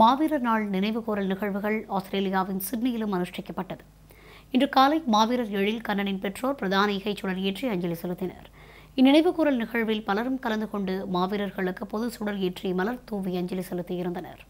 மாவீரர் நாள் நினைவுகூரல் நிகழ்வுகள் ஆஸ்திரேலியாவின் சிட்னியிலும் அனுஷ்டிக்கப்பட்டது இன்று காலை மாவீரர் எழில் கண்ணனின் பெற்றோர் பிரதான இகைச்சுடன் ஏற்றி அஞ்சலி செலுத்தினர் இந்நினைவுகூரல் நிகழ்வில் பலரும் கலந்து கொண்டு மாவீரர்களுக்கு பொது சுடர் ஏற்றி மலர் தூவி அஞ்சலி செலுத்தியிருந்தனர்